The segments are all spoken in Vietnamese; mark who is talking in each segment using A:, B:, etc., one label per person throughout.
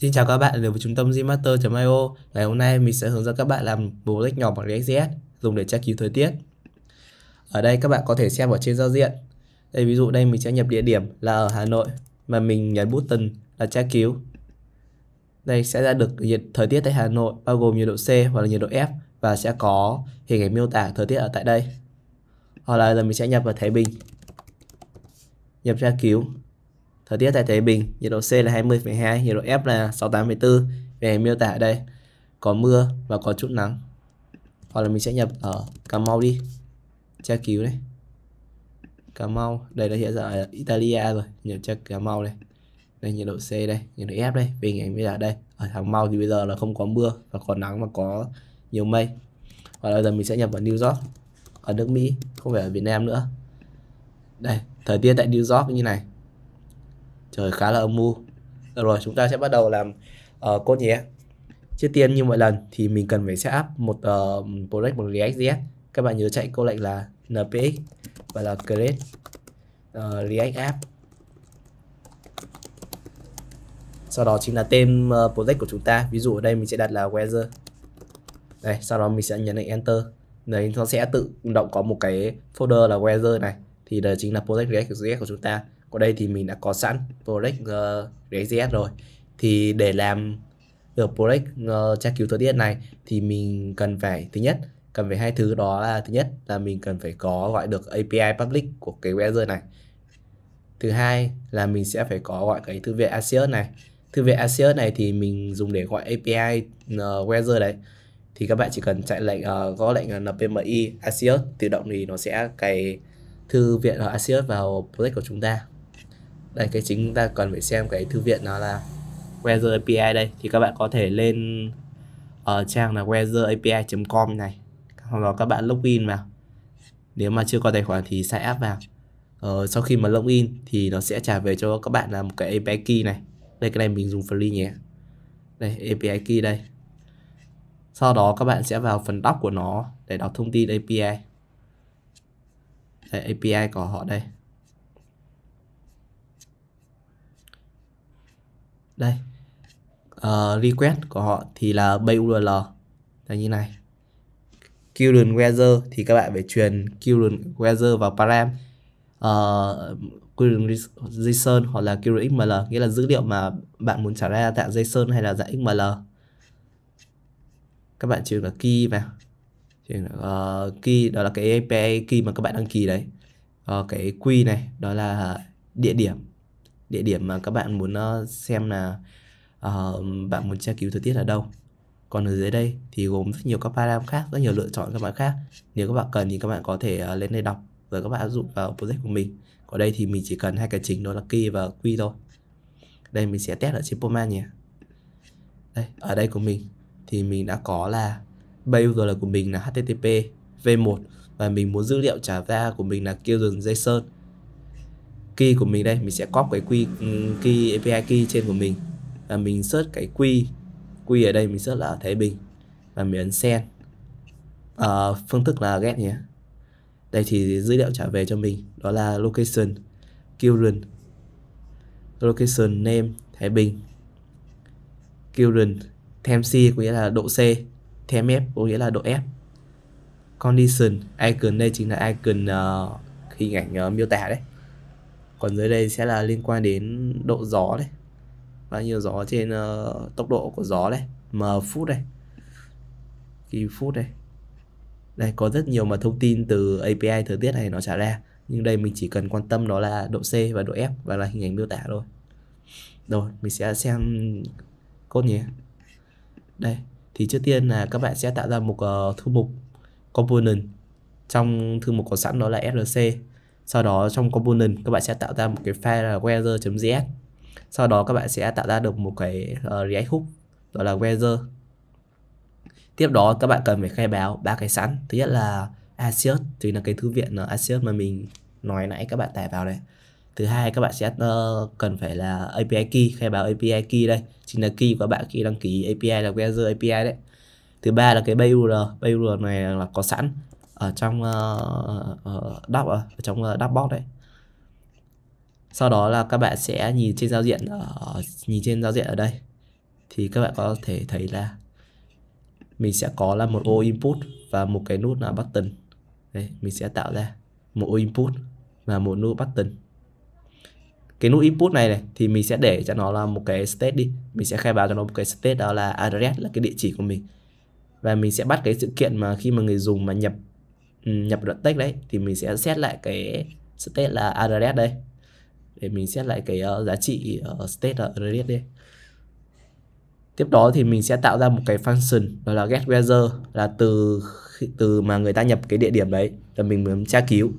A: Xin chào các bạn đến với trung tâm gmaster.io Ngày hôm nay mình sẽ hướng dẫn các bạn làm bộ lách nhỏ bằng DXS dùng để tra cứu thời tiết Ở đây các bạn có thể xem ở trên giao diện đây Ví dụ đây mình sẽ nhập địa điểm là ở Hà Nội mà mình nhấn button là tra cứu Đây sẽ ra được nhiệt thời tiết tại Hà Nội bao gồm nhiệt độ C hoặc là nhiệt độ F và sẽ có hình ảnh miêu tả thời tiết ở tại đây hoặc là giờ mình sẽ nhập vào Thái Bình nhập tra cứu Thời tiết tại Thái Bình, nhiệt độ C là 20,2, nhiệt độ F là 68,4 về miêu tả ở đây. Có mưa và có chút nắng. Hoặc là mình sẽ nhập ở Cà Mau đi. Tra cứu đấy. Cà Mau, đây là hiện giờ ở Italia rồi, nhập cho Cà Mau đây. Đây nhiệt độ C đây, nhiệt độ F đây, bình ảnh bây giờ đây. Ở Cà Mau thì bây giờ là không có mưa và có nắng và có nhiều mây. Hoặc là giờ mình sẽ nhập vào New York ở nước Mỹ, không phải ở Việt Nam nữa. Đây, thời tiết tại New York như này trời khá là âm mưu được rồi chúng ta sẽ bắt đầu làm uh, code nhé trước tiên như mọi lần thì mình cần phải setup một uh, project bằng react các bạn nhớ chạy câu lệnh là npx và là create uh, react app sau đó chính là tên uh, project của chúng ta ví dụ ở đây mình sẽ đặt là weather này sau đó mình sẽ nhấn lệnh enter đấy nó sẽ tự động có một cái folder là weather này thì đây chính là project react của chúng ta còn đây thì mình đã có sẵn project uh, ờ, rồi thì để làm được project uh, ờ, tra cứu thời tiết này thì mình cần phải thứ nhất cần phải hai thứ đó là thứ nhất là mình cần phải có gọi được API public của cái weather này thứ hai là mình sẽ phải có gọi cái thư viện Axios này thư viện Axios này thì mình dùng để gọi API uh, ờ, browser đấy thì các bạn chỉ cần chạy lệnh uh, gõ lệnh là npmi Axios tự động thì nó sẽ cài thư viện ở Axios vào project của chúng ta đây cái chính chúng ta cần phải xem cái thư viện nó là Weather API đây thì các bạn có thể lên ở ờ, trang là weatherapi.com này sau đó các bạn login vào nếu mà chưa có tài khoản thì sign up vào ờ, sau khi mà login thì nó sẽ trả về cho các bạn là một cái API key này đây cái này mình dùng free nhé đây API key đây sau đó các bạn sẽ vào phần đọc của nó để đọc thông tin API đây, API của họ đây đây uh, request của họ thì là bay là như này current weather thì các bạn phải truyền current weather vào param uh, json hoặc là current xml nghĩa là dữ liệu mà bạn muốn trả ra dạng json hay là dạng xml các bạn truyền là key vào truyền là, uh, ờ, key đó là cái API key mà các bạn đăng ký đấy uh, cái quy này đó là địa điểm địa điểm mà các bạn muốn ờ, xem là uh, bạn muốn tra cứu thời tiết ở đâu còn ở dưới đây thì gồm rất nhiều các param khác rất nhiều lựa chọn các bạn khác nếu các bạn cần thì các bạn có thể ờ, lên đây đọc rồi các bạn áp dụng vào project của mình còn đây thì mình chỉ cần hai cái chính đó là key và quy thôi đây mình sẽ test ở trên Poma nhé đây ở đây của mình thì mình đã có là bây là của mình là http v1 và mình muốn dữ liệu trả ra của mình là Kildon JSON key của mình đây mình sẽ copy cái quy ừ, key API key trên của mình và mình search cái quy quy ở đây mình search là ở Thái Bình và mình ấn send à, phương thức là get nhé đây thì dữ liệu trả về cho mình đó là location children location name Thái Bình children thêm C có nghĩa là độ C thêm F có nghĩa là độ F condition icon đây chính là icon uh, hình ảnh uh, miêu tả đấy còn dưới đây sẽ là liên quan đến độ gió này bao nhiêu gió trên uh, tốc độ của gió này m phút đây kỳ phút đây đây có rất nhiều mà thông tin từ API thời tiết này nó trả ra nhưng đây mình chỉ cần quan tâm đó là độ C và độ F và là hình ảnh miêu tả thôi rồi mình sẽ xem code nhé đây thì trước tiên là các bạn sẽ tạo ra một uh, thư mục component trong thư mục có sẵn đó là src sau đó trong component các bạn sẽ tạo ra một cái file là weather.js sau đó các bạn sẽ tạo ra được một cái uh, React hook gọi là weather tiếp đó các bạn cần phải khai báo ba cái sẵn thứ nhất là Asios thì là cái thư viện uh, ờ, Asios mà mình nói nãy các bạn tải vào đây thứ hai các bạn sẽ uh, cần phải là API key khai báo API key đây chính là key của bạn khi đăng ký API là weather API đấy thứ ba là cái BUR BUR này là có sẵn ở trong uh, ờ, ờ, ờ, đáp à, ở trong uh, đắp box đấy sau đó là các bạn sẽ nhìn trên giao diện ở nhìn trên giao diện ở đây thì các bạn có thể thấy là mình sẽ có là một ô input và một cái nút là button Đây, mình sẽ tạo ra một ô input và một nút button cái nút input này này thì mình sẽ để cho nó là một cái state đi mình sẽ khai báo cho nó một cái state đó là address là cái địa chỉ của mình và mình sẽ bắt cái sự kiện mà khi mà người dùng mà nhập Ừ, nhập đoạn text đấy thì mình sẽ xét lại cái state là address đây để mình xét lại cái uh, giá trị uh, state là address đây tiếp đó thì mình sẽ tạo ra một cái function đó là get weather là từ từ mà người ta nhập cái địa điểm đấy là mình muốn tra cứu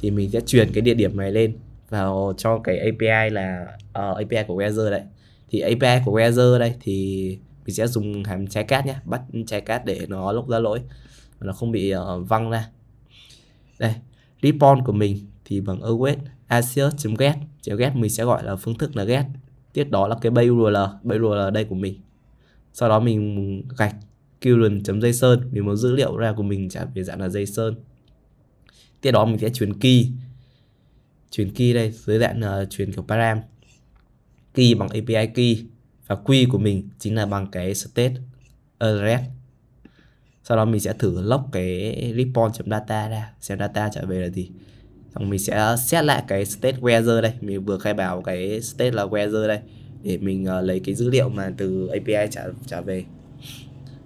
A: thì mình sẽ truyền cái địa điểm này lên vào cho cái API là uh, ờ, API của weather đấy thì API của weather đây thì mình sẽ dùng hàm trái cát nhé bắt trái cát để nó lúc ra lỗi mà nó không bị uh, văng ra đây response của mình thì bằng await axios.get get mình sẽ gọi là phương thức là get tiếp đó là cái bay url bay url đây của mình sau đó mình gạch current.json mình muốn dữ liệu ra của mình trả về dạng là json tiếp đó mình sẽ chuyển key chuyển key đây dưới dạng là chuyển kiểu param key bằng api key và q của mình chính là bằng cái state address sau đó mình sẽ thử lock cái response.data ra xem data trở về là gì xong mình sẽ xét lại cái state weather đây mình vừa khai báo cái state là weather đây để mình uh, lấy cái dữ liệu mà từ API trả trả về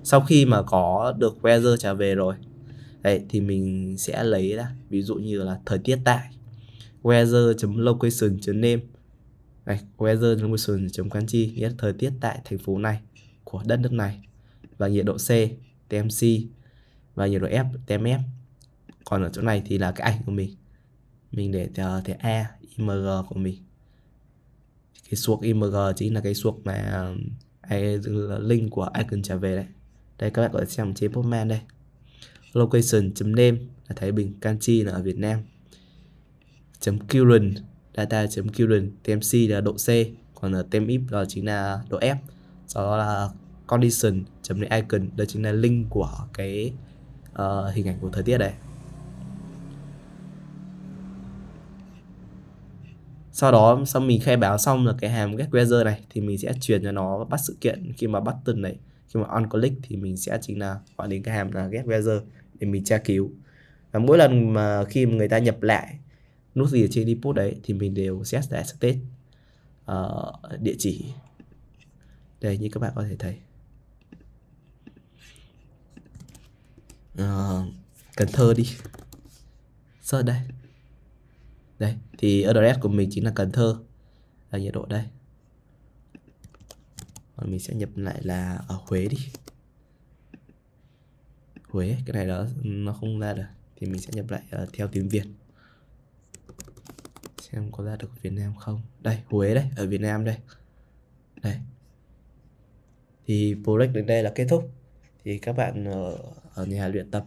A: sau khi mà có được weather trả về rồi đấy thì mình sẽ lấy ra ví dụ như là thời tiết tại weather.location.name này weather.location.canchi nghĩa là thời tiết tại thành phố này của đất nước này và nhiệt độ C TMC và nhiều độ F TMF còn ở chỗ này thì là cái ảnh của mình mình để thẻ A IMG của mình cái suộc IMG chính là cái suộc mà à, link của icon trả về đấy đây các bạn có thể xem trên Postman đây location Nem là Thái Bình Kanchi là ở Việt Nam chấm current data chấm current tmc là độ c còn ở tem if là chính là độ f sau đó là condition.icon đó chính là link của cái uh, hình ảnh của thời tiết đây. sau đó sau mình khai báo xong là cái hàm get weather này thì mình sẽ truyền cho nó bắt sự kiện khi mà button này khi mà on click thì mình sẽ chính là gọi đến cái hàm là get weather để mình tra cứu và mỗi lần mà khi mà người ta nhập lại nút gì ở trên input đấy thì mình đều set lại state uh, địa chỉ đây như các bạn có thể thấy Ờ, Cần Thơ đi Search đây Đây thì address của mình chính là Cần Thơ Là nhiệt độ đây Còn mình sẽ nhập lại là ở Huế đi Huế cái này đó nó không ra được thì mình sẽ nhập lại uh, theo tiếng Việt xem có ra được Việt Nam không đây Huế đây ở Việt Nam đây đây thì project đến đây là kết thúc thì các bạn ở, ờ, ở nhà luyện tập